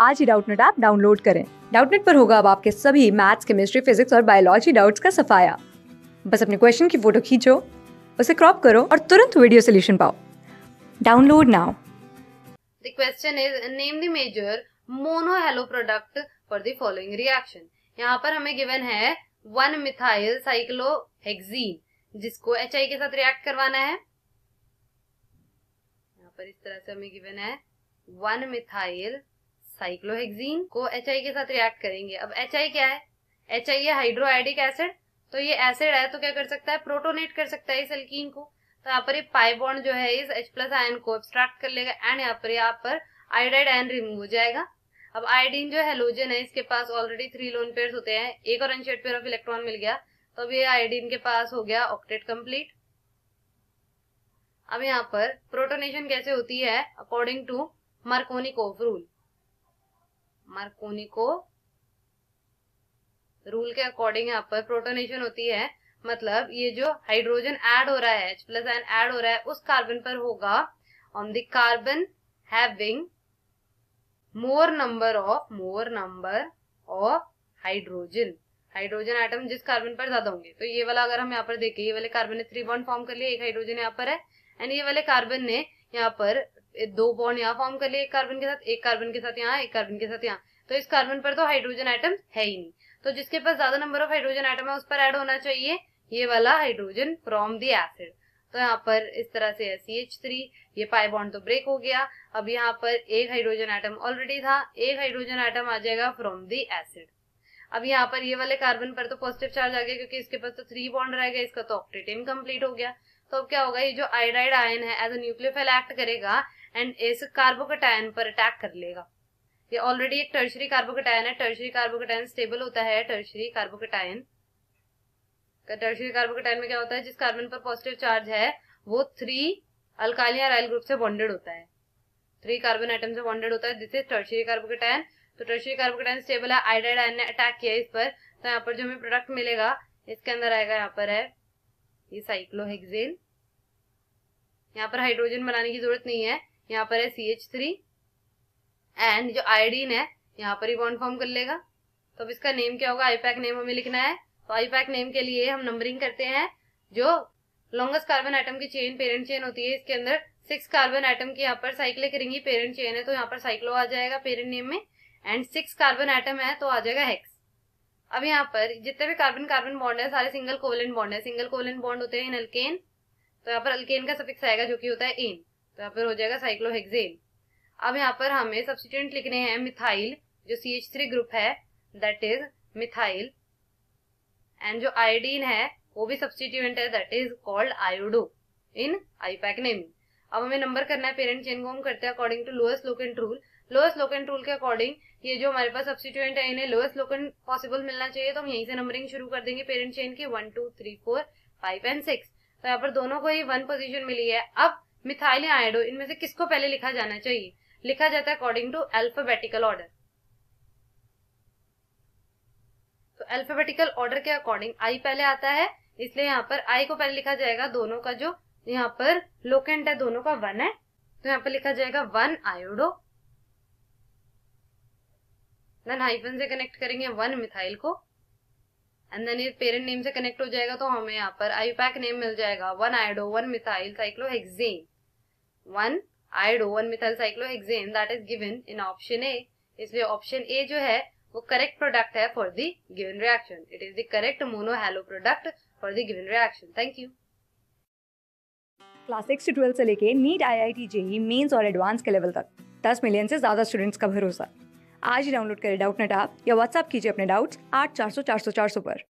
आज ही Doubtnut app download करें डाउटनेट पर होगा अब आपके सभी मैथ्स केमिस्ट्री फिजिक्स और बायोलॉजी डाउट्स का सफाया बस अपने क्वेश्चन की फोटो खींचो उसे क्रॉप करो और तुरंत वीडियो सोल्यूशन पाओ download now the question is name the major monohalo product for the following reaction यहाँ पर हमें गिवन है वन मिथाइल साइक्लोहेक्सीन जिसको एच के साथ रिएक्ट करवाना है यहाँ पर इस तरह से हमें गिवन है वन मिथाइल साइक्लोहेक्जीन को एच के साथ रिएक्ट करेंगे अब एच क्या है एच आई है हाइड्रोआइडिक एसिड तो ये एसिड है तो क्या कर सकता है प्रोटोनेट कर सकता है इस एल्कीन को तो यहाँ पर ये पाई बॉन्ड जो है इस एच प्लस आयन को एब्स्ट्रैक्ट कर लेगा एंड यहाँ पर यहाँ पर आयोडाइड आयन रिमूव हो जाएगा अब आयोडीन जो हेलोजन है इसके पास ऑलरेडी थ्री लोन पेयर होते हैं एक और अनशेड पेयर ऑफ इलेक्ट्रॉन मिल गया तो अब ये आयोडीन के पास हो गया ऑक्टेट कंप्लीट अब यहाँ पर प्रोटोनेशन कैसे होती है अकॉर्डिंग टू मार्कोनिक रूल मार्कोनी को रूल के अकॉर्डिंग यहाँ पर प्रोटोनेशन होती है मतलब ये जो हाइड्रोजन ऐड हो रहा है एच प्लस एन एड हो रहा है उस कार्बन पर होगा on the carbon having more number of more number of hydrogen hydrogen atom जिस कार्बन पर ज्यादा होंगे तो ये वाला अगर हम यहाँ पर देखें ये वाले कार्बन ने थ्री बॉन्ड फॉर्म कर लिया एक हाइड्रोजन यहाँ पर है एंड ये वाले कार्बन ने यहाँ पर दो बॉन्ड यहाँ फॉर्म कर लिए एक कार्बन के साथ एक कार्बन के साथ यहाँ एक कार्बन के साथ यहाँ तो इस कार्बन पर तो हाइड्रोजन आइटम है ही नहीं तो जिसके पास ज्यादा नंबर ऑफ हाइड्रोजन आइटम है उस पर एड होना चाहिए ये वाला हाइड्रोजन फ्रॉम दी एसिड तो यहाँ पर इस तरह से सी एच थ्री ये पाई बॉन्ड तो ब्रेक हो गया अब यहाँ पर एक हाइड्रोजन आइटम ऑलरेडी था एक हाइड्रोजन आइटम आ जाएगा फ्रॉम दी एसिड अब यहाँ पर ये वाले कार्बन पर तो पॉजिटिव चार्ज आ गया क्योंकि इसके पास तो थ्री बॉन्ड रहेगा इसका तो ऑक्टेटेन कंप्लीट हो गया तो अब क्या होगा ये जो आयोडाइड आयन है एज अ न्यूक्लियोफाइल एक्ट करेगा एंड इस कार्बोकटायन पर अटैक कर लेगा ये ऑलरेडी एक टर्शरी कार्बोकटायन है टर्शरी कार्बोकटायन स्टेबल होता है टर्शरी कार्बोकटायन टर्शरी कार्बोकटायन में क्या होता है जिस कार्बन पर पॉजिटिव चार्ज है वो थ्री अल्कालिया रायल ग्रुप से बॉन्डेड होता है थ्री कार्बन आइटम से बॉन्डेड होता है दिस इज टर्शरी कार्बोकटायन तो टर्शरी कार्बोकटायन स्टेबल है आइडाइड आयन ने अटैक किया इस पर तो यहाँ पर जो हमें प्रोडक्ट मिलेगा इसके अंदर आएगा यहाँ पर है ये साइक्लोहेक्सेन यहाँ पर हाइड्रोजन बनाने की जरूरत नहीं है यहाँ पर है सी एच थ्री एंड जो आयोडीन है यहाँ पर ही बॉन्ड फॉर्म कर लेगा तो अब इसका नेम क्या होगा आईपैक नेम हमें लिखना है तो आईपैक नेम के लिए हम नंबरिंग करते हैं जो लॉन्गेस्ट कार्बन आइटम की चेन पेरेंट चेन होती है इसके अंदर सिक्स कार्बन आइटम की यहाँ पर साइकिल रिंग ही पेरेंट चेन है तो यहाँ पर साइक्लो आ जाएगा पेरेंट नेम में एंड सिक्स कार्बन आइटम है तो आ जाएगा हेक्स अब यहाँ पर जितने भी कार्बन कार्बन बॉन्ड है सारे सिंगल कोवलेंट बॉन्ड है सिंगल कोवलेंट बॉन्ड होते हैं इन अल्केन तो यहाँ पर अल्केन का सफिक्स आएगा जो कि होता है इन तो यहाँ पर हो जाएगा साइक्लोहेक्सेन अब यहाँ पर हमें सब्सिट्यूंट लिखने हैं मिथाइल जो सी एच थ्री ग्रुप है दैट इज मिथाइल एंड जो आयोडीन है वो भी सब्सिट्यूएंट है that is called iodo in IUPAC name अब हमें नंबर करना है पेरेंट चेन को हम करते हैं according to lowest locant rule lowest locant rule के अकॉर्डिंग ये जो हमारे पास सब्सिट्यूएंट है इन्हें लोएस्ट लोकेंट पॉसिबल मिलना चाहिए तो हम यहीं से नंबरिंग शुरू कर देंगे पेरेंट चेन की one two three four five and six तो यहाँ पर दोनों को ही वन पोजीशन मिली है अब मिथाइल या आयोडो इनमें से किसको पहले लिखा जाना चाहिए लिखा जाता है अकॉर्डिंग टू अल्फाबेटिकल ऑर्डर तो अल्फाबेटिकल ऑर्डर के अकॉर्डिंग आई पहले आता है इसलिए यहाँ पर आई को पहले लिखा जाएगा दोनों का जो यहाँ पर लोकेंट है दोनों का वन है तो यहाँ पर लिखा जाएगा वन आयोडो देन हाइफन से कनेक्ट करेंगे वन मिथाइल को एंड देन ये पेरेंट नेम से कनेक्ट हो जाएगा तो हमें यहाँ पर पैक नेम मिल जाएगा one iodo one methyl cyclohexane one iodo one methyl cyclohexane that is given in option A इसलिए ऑप्शन ए जो है वो करेक्ट प्रोडक्ट है for the given reaction it is the correct monohalo product for the given reaction thank you class six twelfth से लेके NEET I I T JEE Mains और advance के level तक दस मिलियन से ज़्यादा स्टूडेंट्स का भरोसा आज ही डाउनलोड करें डाउट नेट आप या व्हाट्सअप कीजिए अपने डाउट्स आठ चार सौ चार सौ चार सौ पर